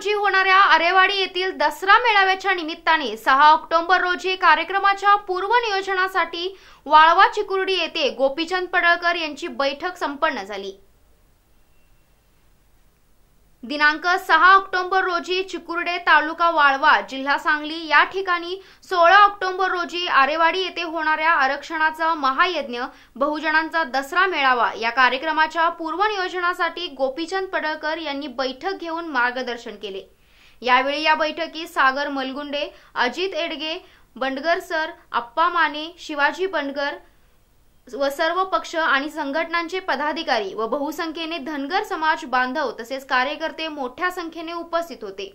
रोजी होणाऱ्या अरेवाडी येथील दसरा मेळाव्याच्या निमित्ताने सहा ऑक्टोबर रोजी कार्यक्रमाच्या पूर्वनियोजनासाठी वाळवा चिकुर्डी येथे गोपीचंद पडळकर यांची बैठक संपन्न झाली दिनांक सहा ऑक्टोबर रोजी चिकुर्डे तालुका वाळवा जिल्हा सांगली या ठिकाणी सोळा ऑक्टोबर रोजी आरेवाडी येथे होणाऱ्या आरक्षणाचा महायज्ञ बहुजनांचा दसरा मेळावा या कार्यक्रमाच्या पूर्वनियोजनासाठी गोपीचंद पडळकर यांनी बैठक घेऊन मार्गदर्शन केले यावेळी या बैठकीत सागर मलगुंडे अजित एडगे बंडगर सर अप्पा माने शिवाजी बंडगर व सर्व पक्ष आणि संघटनांचे पदाधिकारी व बहुसंख्येने धनगर समाज बांधव तसेच कार्यकर्ते मोठ्या संख्येने उपस्थित होते